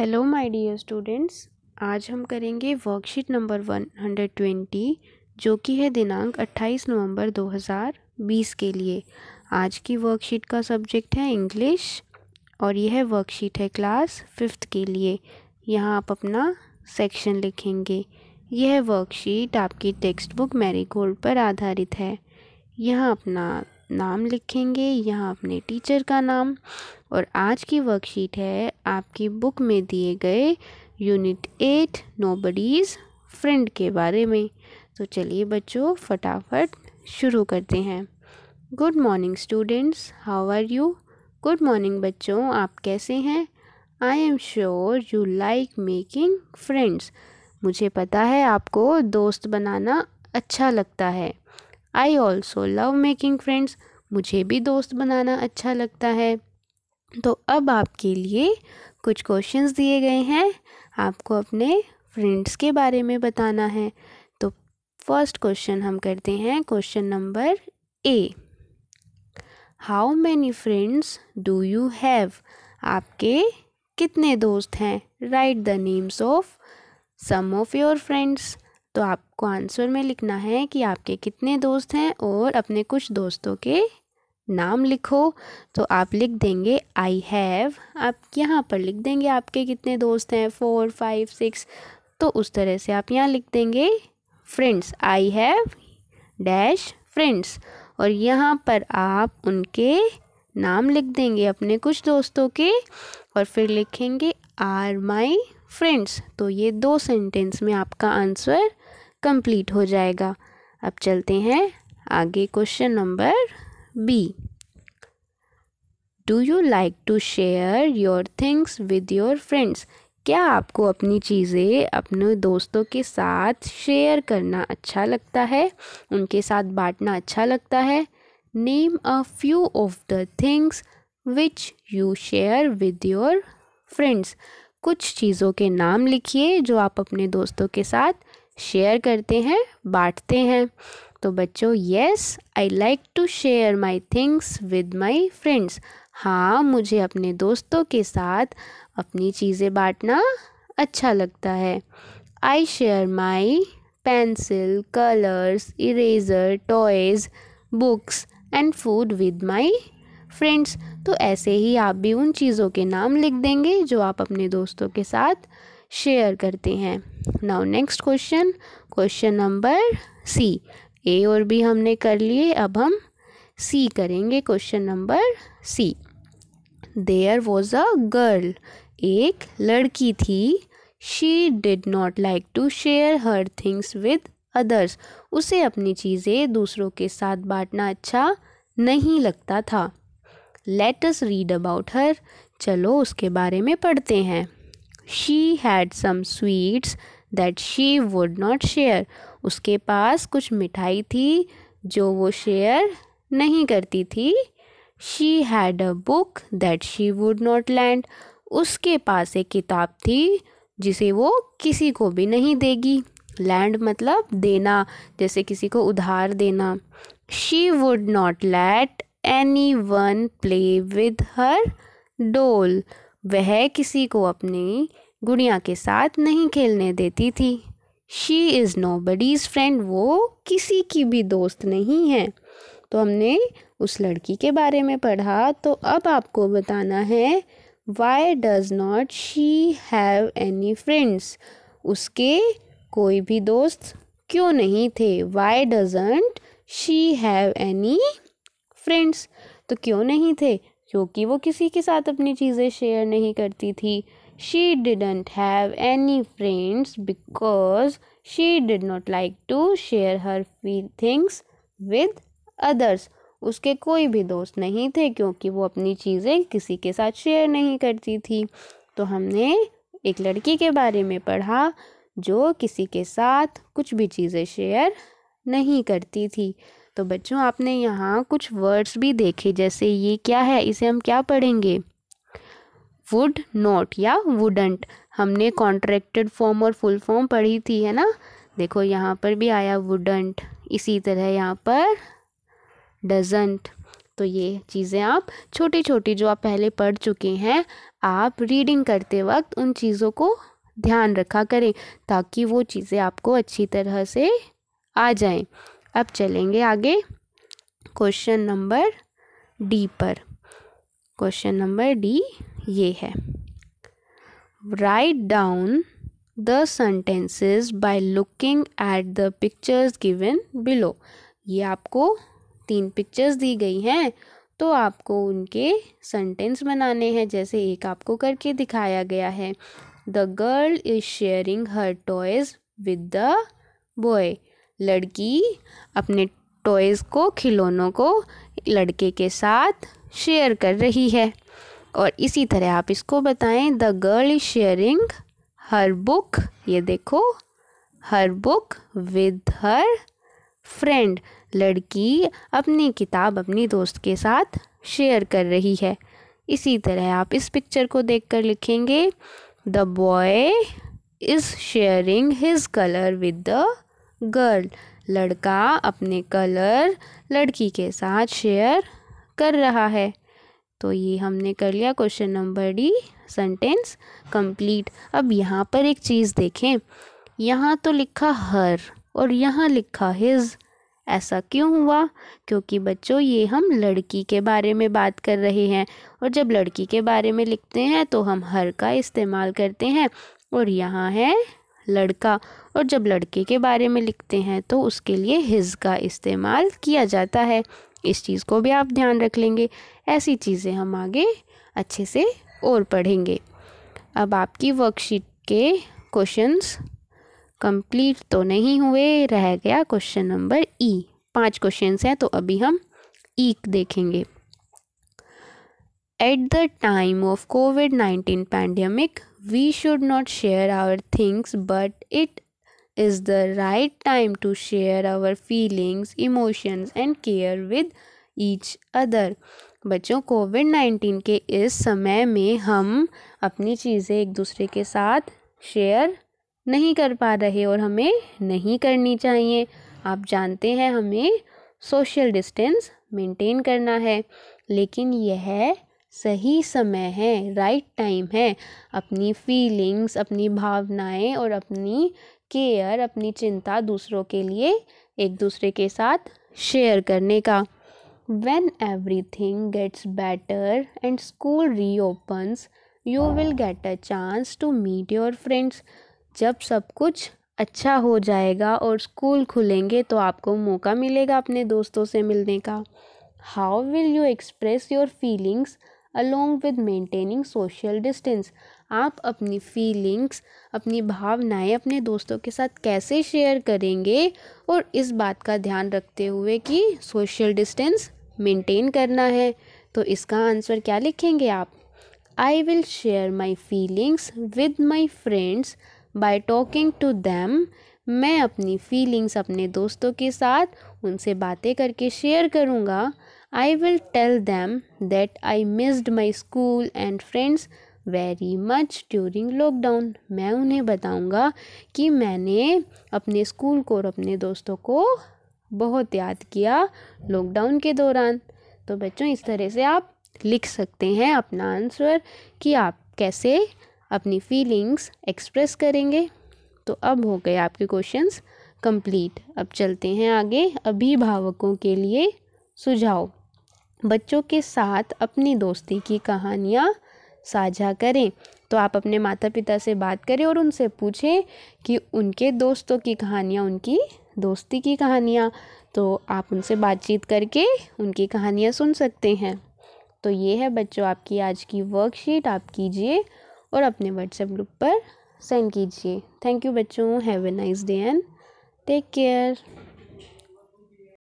hello my dear students आज हम करेंगे worksheet number one hundred twenty जो कि है दिनांक अट्ठाईस नवंबर बीस के लिए आज की वर्कशीट का सब्जेक्ट है इंग्लिश और यह वर्कशीट है क्लास फिफ्थ के लिए यहाँ आप अपना सेक्शन लिखेंगे यह वर्कशीट आपकी टेक्स्ट बुक मेरी गोल्ड पर आधारित है यहाँ अपना नाम लिखेंगे यहाँ अपने टीचर का नाम और आज की वर्कशीट है आपकी बुक में दिए गए यूनिट एट नोबडीज़ फ्रेंड के बारे में तो चलिए बच्चों फटाफट शुरू करते हैं good morning students how are you good morning बच्चों आप कैसे हैं I am sure you like making friends मुझे पता है आपको दोस्त बनाना अच्छा लगता है I also love making friends मुझे भी दोस्त बनाना अच्छा लगता है तो अब आपके लिए कुछ क्वेश्चंस दिए गए हैं आपको अपने फ्रेंड्स के बारे में बताना है तो फर्स्ट क्वेश्चन हम करते हैं question number A how many friends do you have आपके कितने दोस्त हैं write the names of some of your friends तो आपको आंसर में लिखना है कि आपके कितने दोस्त हैं और अपने कुछ दोस्तों के नाम लिखो तो आप लिख देंगे आई हैव आप यहाँ पर लिख देंगे आपके कितने दोस्त हैं फोर फाइव सिक्स तो उस तरह से आप यहाँ लिख देंगे friends I have dash friends और यहाँ पर आप उनके नाम लिख देंगे अपने कुछ दोस्तों के और फिर लिखेंगे आर माई फ्रेंड्स तो ये दो सेंटेंस में आपका आंसर कंप्लीट हो जाएगा अब चलते हैं आगे question number B do you like to share your things with your friends क्या आपको अपनी चीज़ें अपने दोस्तों के साथ शेयर करना अच्छा लगता है उनके साथ बांटना अच्छा लगता है name a few of the things which you share with your friends कुछ चीज़ों के नाम लिखिए जो आप अपने दोस्तों के साथ शेयर करते हैं बांटते हैं तो बच्चों yes I like to share my things with my friends हाँ मुझे अपने दोस्तों के साथ अपनी चीज़ें बांटना अच्छा लगता है I share my pencil colours eraser toys books and food with my friends तो ऐसे ही आप भी उन चीज़ों के नाम लिख देंगे जो आप अपने दोस्तों के साथ शेयर करते हैं now next question question number C A और बी हमने कर लिए अब हम सी करेंगे question number C there was a girl एक लड़की थी she did not like to share her things with others उसे अपनी चीज़ें दूसरों के साथ बांटना अच्छा नहीं लगता था लेटस रीड अबाउट हर चलो उसके बारे में पढ़ते हैं she had some sweets that she would not share उसके पास कुछ मिठाई थी जो वो शेयर नहीं करती थी she had a book that she would not lend उसके पास एक किताब थी जिसे वो किसी को भी नहीं देगी लैंड मतलब देना जैसे किसी को उधार देना she would not let anyone play with her doll वह किसी को अपनी गुड़िया के साथ नहीं खेलने देती थी she is nobody's friend वो किसी की भी दोस्त नहीं है तो हमने उस लड़की के बारे में पढ़ा तो अब आपको बताना है why does not she have any friends उसके कोई भी दोस्त क्यों नहीं थे why doesn't she have any friends तो क्यों नहीं थे क्योंकि वो किसी के साथ अपनी चीज़ें शेयर नहीं करती थी she didn't have any friends because she did not like to share her things with others उसके कोई भी दोस्त नहीं थे क्योंकि वो अपनी चीज़ें किसी के साथ शेयर नहीं करती थी तो हमने एक लड़की के बारे में पढ़ा जो किसी के साथ कुछ भी चीज़ें शेयर नहीं करती थी तो बच्चों आपने यहाँ कुछ वर्ड्स भी देखे जैसे ये क्या है इसे हम क्या पढ़ेंगे वुड नॉट या वुडंट हमने कॉन्ट्रैक्टेड फॉर्म और फुल फॉर्म पढ़ी थी है ना देखो यहाँ पर भी आया वुडंट इसी तरह यहाँ पर डजेंट तो ये चीज़ें आप छोटी छोटी जो आप पहले पढ़ चुके हैं आप रीडिंग करते वक्त उन चीज़ों को ध्यान रखा करें ताकि वो चीज़ें आपको अच्छी तरह से आ जाएं अब चलेंगे आगे क्वेश्चन नंबर डी पर क्वेश्चन नंबर डी ये है write down the sentences by looking at the pictures given below ये आपको तीन पिक्चर्स दी गई हैं तो आपको उनके सेंटेंस बनाने हैं जैसे एक आपको करके दिखाया गया है the girl is sharing her toys with the boy लड़की अपने टॉयज़ को खिलौनों को लड़के के साथ शेयर कर रही है और इसी तरह आप इसको बताएं the girl is sharing her book ये देखो her book with her friend लड़की अपनी किताब अपनी दोस्त के साथ शेयर कर रही है इसी तरह आप इस पिक्चर को देखकर लिखेंगे the boy is sharing his colour with the girl लड़का अपने कलर लड़की के साथ शेयर कर रहा है तो ये हमने कर लिया question number D sentence complete अब यहाँ पर एक चीज़ देखें यहाँ तो लिखा हर और यहाँ लिखा हिज ऐसा क्यों हुआ क्योंकि बच्चों ये हम लड़की के बारे में बात कर रहे हैं और जब लड़की के बारे में लिखते हैं तो हम हर का इस्तेमाल करते हैं और यहाँ है लड़का और जब लड़के के बारे में लिखते हैं तो उसके लिए हिज का इस्तेमाल किया जाता है इस चीज़ को भी आप ध्यान रख लेंगे ऐसी चीज़ें हम आगे अच्छे से और पढ़ेंगे अब आपकी वर्कशीट के क्वेश्चंस कंप्लीट तो नहीं हुए रह गया क्वेश्चन नंबर ई पांच क्वेश्चंस हैं तो अभी हम ई e देखेंगे at the time of COVID nineteen pandemic we should not share our things but it is the right time to share our feelings, emotions and care with each other बच्चों COVID nineteen के इस समय में हम अपनी चीज़ें एक दूसरे के साथ शेयर नहीं कर पा रहे और हमें नहीं करनी चाहिए आप जानते हैं हमें सोशल डिस्टेंस मेंटेन करना है लेकिन यह सही समय है राइट टाइम है अपनी फीलिंग्स अपनी भावनाएं और अपनी केयर अपनी चिंता दूसरों के लिए एक दूसरे के साथ शेयर करने का everything gets better and school reopens you will get a chance to meet your friends जब सब कुछ अच्छा हो जाएगा और स्कूल खुलेंगे तो आपको मौका मिलेगा अपने दोस्तों से मिलने का how will you express your feelings along with maintaining social distance आप अपनी फीलिंग्स अपनी भावनाएं अपने दोस्तों के साथ कैसे शेयर करेंगे और इस बात का ध्यान रखते हुए कि सोशल डिस्टेंस मेंटेन करना है तो इसका आंसर क्या लिखेंगे आप I will share my feelings with my friends by talking to them मैं अपनी फीलिंग्स अपने दोस्तों के साथ उनसे बातें करके शेयर करूँगा I will tell them that I missed my school and friends very much during lockdown मैं उन्हें बताऊंगा कि मैंने अपने स्कूल को और अपने दोस्तों को बहुत याद किया लॉकडाउन के दौरान तो बच्चों इस तरह से आप लिख सकते हैं अपना आंसर कि आप कैसे अपनी फीलिंग्स एक्सप्रेस करेंगे तो अब हो गए आपके क्वेश्चंस कंप्लीट अब चलते हैं आगे अभिभावकों के लिए सुझाव बच्चों के साथ अपनी दोस्ती की कहानियाँ साझा करें तो आप अपने माता पिता से बात करें और उनसे पूछें कि उनके दोस्तों की कहानियाँ उनकी दोस्ती की कहानियाँ तो आप उनसे बातचीत करके उनकी कहानियाँ सुन सकते हैं तो ये है बच्चों आपकी आज की वर्कशीट आप कीजिए और अपने व्हाट्सएप ग्रुप पर सेंड कीजिए थैंक यू बच्चों have a nice day and take care